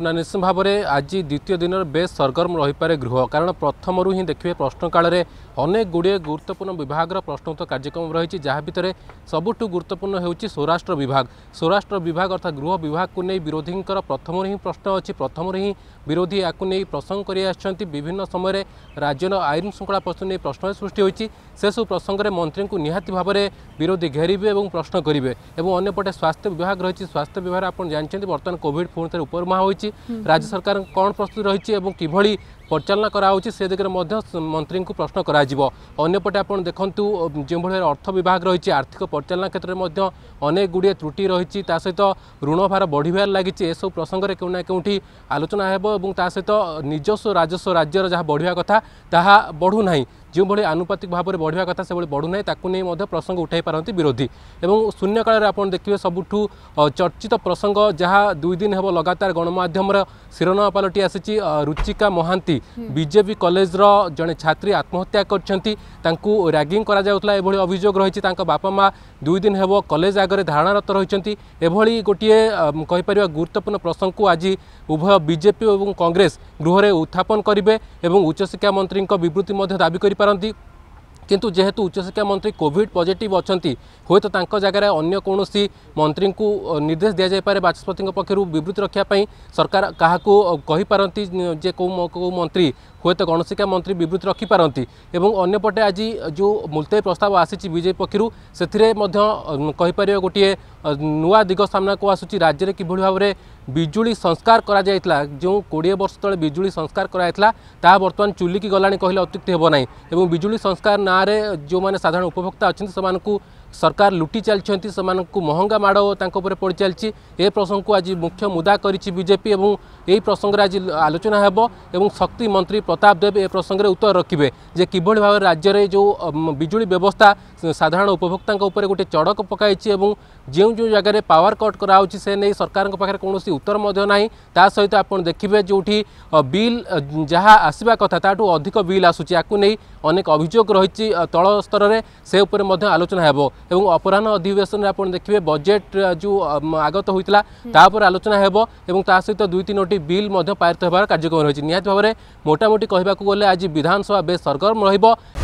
ନିଶ୍ଚିତ ଭାବରେ ଆଜି ଦ୍ୱିତୀୟ ଦିନରେ ବେଶ୍ ସରଗରମ ରହିପାରେ ଗୃହ କାରଣ ପ୍ରଥମରୁ ହିଁ ଦେଖିବେ ପ୍ରଶ୍ନକାଳରେ ଅନେକ ଗୁଡ଼ିଏ ଗୁରୁତ୍ୱପୂର୍ଣ୍ଣ ବିଭାଗର ପ୍ରଶ୍ନୋତ୍ତର କାର୍ଯ୍ୟକ୍ରମ ରହିଛି ଯାହା ଭିତରେ ସବୁଠୁ ଗୁରୁତ୍ୱପୂର୍ଣ୍ଣ ହେଉଛି ସ୍ୱରାଷ୍ଟ୍ର ବିଭାଗ ସ୍ୱରାଷ୍ଟ୍ର ବିଭାଗ ଅର୍ଥାତ୍ ଗୃହ ବିଭାଗକୁ ନେଇ ବିରୋଧୀଙ୍କର ପ୍ରଥମରୁ ହିଁ ପ୍ରଶ୍ନ ଅଛି ପ୍ରଥମରୁ ହିଁ ବିରୋଧୀ ଏହାକୁ ନେଇ ପ୍ରସଙ୍ଗ କରି ଆସିଛନ୍ତି ବିଭିନ୍ନ ସମୟରେ ରାଜ୍ୟର ଆଇନ ଶୃଙ୍ଖଳା ପ୍ରଶ୍ନ ନେଇ ପ୍ରଶ୍ନ ସୃଷ୍ଟି ହୋଇଛି ସେସବୁ ପ୍ରସଙ୍ଗରେ ମନ୍ତ୍ରୀଙ୍କୁ ନିହାତି ଭାବରେ ବିରୋଧୀ ଘେରିବେ ଏବଂ ପ୍ରଶ୍ନ କରିବେ ଏବଂ ଅନ୍ୟପଟେ ସ୍ୱାସ୍ଥ୍ୟ ବିଭାଗ ରହିଛି ସ୍ୱାସ୍ଥ୍ୟ ବିଭାଗରେ ଆପଣ ଜାଣିଛନ୍ତି ବର୍ତ୍ତମାନ କୋଭିଡ଼ ପୁଣି ଥରେ ଉପରମୁହାଁ ହୋଇଛି ରହିଛି ରାଜ୍ୟ ସରକାରଙ୍କ କ'ଣ ପ୍ରସ୍ତୁତି ରହିଛି ଏବଂ କିଭଳି ପରିଚାଳନା କରାହେଉଛି ସେ ଦିଗରେ ମଧ୍ୟ ମନ୍ତ୍ରୀଙ୍କୁ ପ୍ରଶ୍ନ କରାଯିବ ଅନ୍ୟପଟେ ଆପଣ ଦେଖନ୍ତୁ ଯେଉଁଭଳି ଭାବରେ ଅର୍ଥ ବିଭାଗ ରହିଛି ଆର୍ଥିକ ପରିଚାଳନା କ୍ଷେତ୍ରରେ ମଧ୍ୟ ଅନେକ ଗୁଡ଼ିଏ ତ୍ରୁଟି ରହିଛି ତା ସହିତ ଋଣ ଭାର ବଢ଼ିବାରେ ଲାଗିଛି ଏସବୁ ପ୍ରସଙ୍ଗରେ କେଉଁ ନା କେଉଁଠି ଆଲୋଚନା ହେବ ଏବଂ ତା ସହିତ ନିଜସ୍ୱ ରାଜସ୍ୱ ରାଜ୍ୟର ଯାହା ବଢ଼ିବା କଥା ତାହା ବଢ଼ୁନାହିଁ ଯେଉଁଭଳି ଆନୁପାତିକ ଭାବରେ ବଢ଼ିବା କଥା ସେଭଳି ବଢ଼ୁନାହିଁ ତାକୁ ନେଇ ମଧ୍ୟ ପ୍ରସଙ୍ଗ ଉଠାଇ ପାରନ୍ତି ବିରୋଧୀ ଏବଂ ଶୂନ୍ୟକାଳରେ ଆପଣ ଦେଖିବେ ସବୁଠୁ ଚର୍ଚ୍ଚିତ ପ୍ରସଙ୍ଗ ଯାହା ଦୁଇ ଦିନ ହେବ ଲଗାତାର ଗଣମାଧ୍ୟମର ଶିରୋନାମା ପାଲଟି ଆସିଛି ରୁଚିକା ମହାନ୍ତି বিজেপি কলেজর জনে ছাত্রী আত্মহত্যা করছেন তাঁকু র্যাগিং করা যাওয়া এভাবে অভিযোগ রয়েছে তাঁর বাপা মা দুই দিন হব কলেজ আগে ধারণারত রয়েছেন এভাবে গোটিয়ে কেপার গুরুত্বপূর্ণ প্রসঙ্গ আজ উভয় বিজেপি এবং কংগ্রেস গৃহরে উত্থাপন করবে এবং উচ্চশিক্ষামন্ত্রী বিবৃতি দাবি করে পারন্তি किंतु जेहेतु उच्चशिक्षा मंत्री कोविड पजिट अच्छा हे तो जगह अगर कौन सी मंत्री को निर्देश दि जापे बाचस्पति पक्ष रखापी सरकार क्या पारती मंत्री हूँ तो गणशिक्षा मंत्री बृत्ति रखिपारती अंपटे आज जो मुलतवी प्रस्ताव आसी बजेपी पक्षर से गोटे नुआ दिग सामना को आसूरी राज्य में किभ भाव में विजु संस्कार कर जो कोड़े वर्ष तेज़ विजु संस्कार कराई बर्तमान चुल्लिकी गला कहे अत्युक्ति हेबना विजु संस्कार ନାଁରେ ଯେଉଁମାନେ ସାଧାରଣ ଉପଭୋକ୍ତା ଅଛନ୍ତି ସେମାନଙ୍କୁ सरकार लुटी चलती सामानक महंगा माड़े पड़ चलती ए प्रसंग को आज मुख्य मुदा करजेपी यही प्रसंग आज आलोचना हेब एवं शक्ति मंत्री प्रताप देव ए प्रसंगे उत्तर रखे जे कि भाव राज्य में जो विजुड़ी व्यवस्था साधारण उपभोक्ता गोटे चड़क पक जो जो जगह पावर कट करा से नहीं सरकार कौन सी उत्तर ना ता सहित आप देखिए जो भी बिल जहाँ आसवा कथा ताठू अधिक बिल आसूँ या नहीं अनेक अभोग रही तल स्तर से आलोचना हो এবং অপরাহ্ন অধিবেশনে আপনার দেখবে বজেট যে আগত হয়েছিল তাপরে আলোচনা হব এবং তা সহ দুই তিনোটি বিল পারিত হবার কার্যক্রম রয়েছে নিহতি ভাবে মোটামুটি কহবাক গেলে আজ বিধানসভা বেশ সরগরম রহব